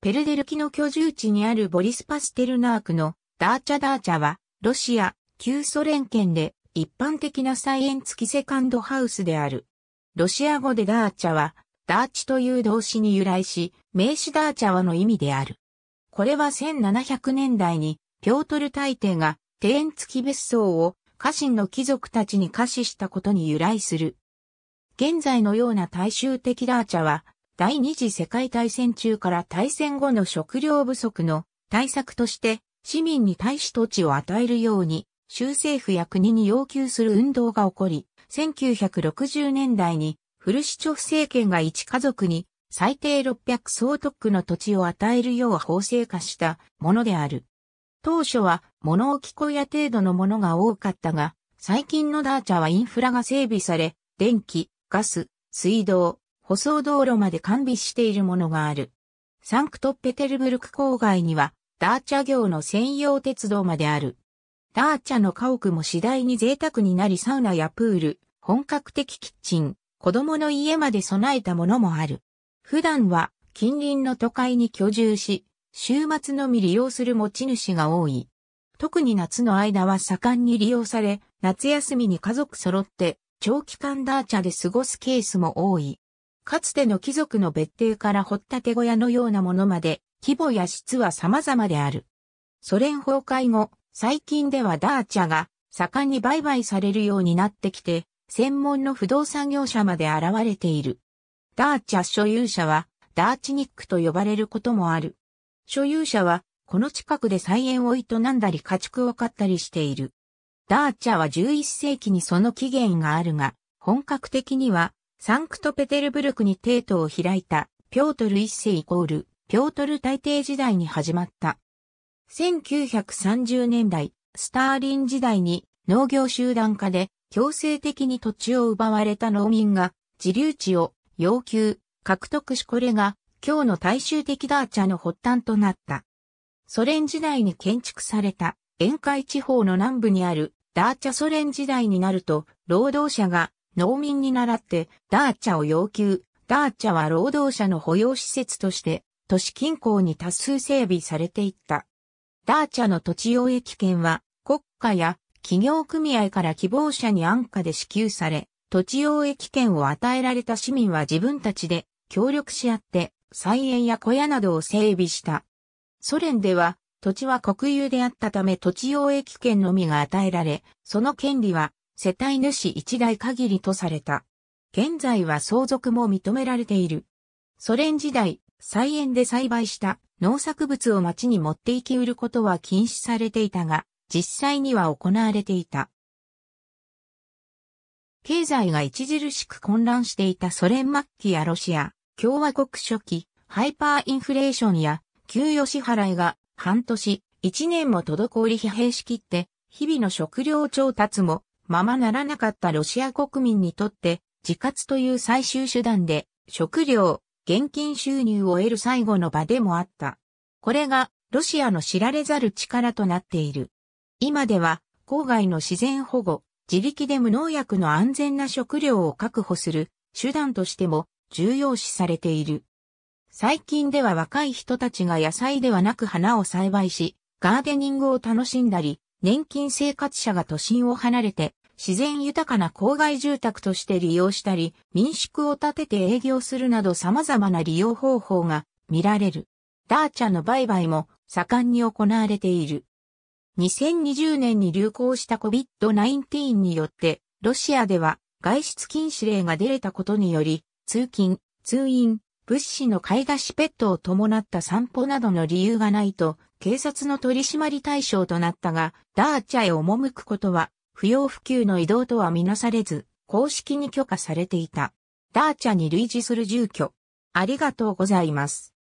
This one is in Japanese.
ペルデルキの居住地にあるボリスパステルナークのダーチャダーチャは、ロシア、旧ソ連圏で一般的なサイエンツキ・セカンドハウスである。ロシア語でダーチャは、ダーチという動詞に由来し、名詞ダーチャはの意味である。これは1700年代に、ピョートル大帝が庭園付き別荘を家臣の貴族たちに貸ししたことに由来する。現在のような大衆的ダーチャは、第二次世界大戦中から大戦後の食料不足の対策として市民に対し土地を与えるように州政府や国に要求する運動が起こり、1960年代にフルシチョフ政権が一家族に最低600総督の土地を与えるよう法制化したものである。当初は物置小屋程度のものが多かったが、最近のダーチャはインフラが整備され、電気、ガス、水道、舗装道路まで完備しているものがある。サンクトペテルブルク郊外には、ダーチャ業の専用鉄道まである。ダーチャの家屋も次第に贅沢になりサウナやプール、本格的キッチン、子供の家まで備えたものもある。普段は近隣の都会に居住し、週末のみ利用する持ち主が多い。特に夏の間は盛んに利用され、夏休みに家族揃って長期間ダーチャで過ごすケースも多い。かつての貴族の別邸から掘った手小屋のようなものまで、規模や質は様々である。ソ連崩壊後、最近ではダーチャが盛んに売買されるようになってきて、専門の不動産業者まで現れている。ダーチャ所有者は、ダーチニックと呼ばれることもある。所有者は、この近くで菜園を営んだり家畜を飼ったりしている。ダーチャは11世紀にその起源があるが、本格的にはサンクトペテルブルクに帝都を開いた、ピョートル一世イコール、ピョートル大帝時代に始まった。1930年代、スターリン時代に農業集団化で強制的に土地を奪われた農民が自留地を要求、獲得しこれが今日の大衆的ダーチャの発端となった。ソ連時代に建築された沿海地方の南部にあるダーチャソ連時代になると労働者が農民に倣って、ダーチャを要求。ダーチャは労働者の保養施設として、都市近郊に多数整備されていった。ダーチャの土地用益権は、国家や企業組合から希望者に安価で支給され、土地用益権を与えられた市民は自分たちで協力し合って、菜園や小屋などを整備した。ソ連では、土地は国有であったため土地用益権のみが与えられ、その権利は世帯主一代限りとされた。現在は相続も認められている。ソ連時代、菜園で栽培した農作物を町に持って行き売ることは禁止されていたが、実際には行われていた。経済が著しく混乱していたソ連末期やロシア、共和国初期、ハイパーインフレーションや、給与支払いが半年、一年も滞り疲弊しきって、日々の食料調達もままならなかったロシア国民にとって、自活という最終手段で、食料、現金収入を得る最後の場でもあった。これが、ロシアの知られざる力となっている。今では、郊外の自然保護、自力で無農薬の安全な食料を確保する手段としても重要視されている。最近では若い人たちが野菜ではなく花を栽培し、ガーデニングを楽しんだり、年金生活者が都心を離れて自然豊かな郊外住宅として利用したり、民宿を建てて営業するなど様々な利用方法が見られる。ダーチャの売買も盛んに行われている。2020年に流行した COVID-19 によって、ロシアでは外出禁止令が出れたことにより、通勤、通院、物資の買い出しペットを伴った散歩などの理由がないと、警察の取締り対象となったが、ダーチャへ赴くことは不要不急の移動とはみなされず、公式に許可されていた。ダーチャに類似する住居。ありがとうございます。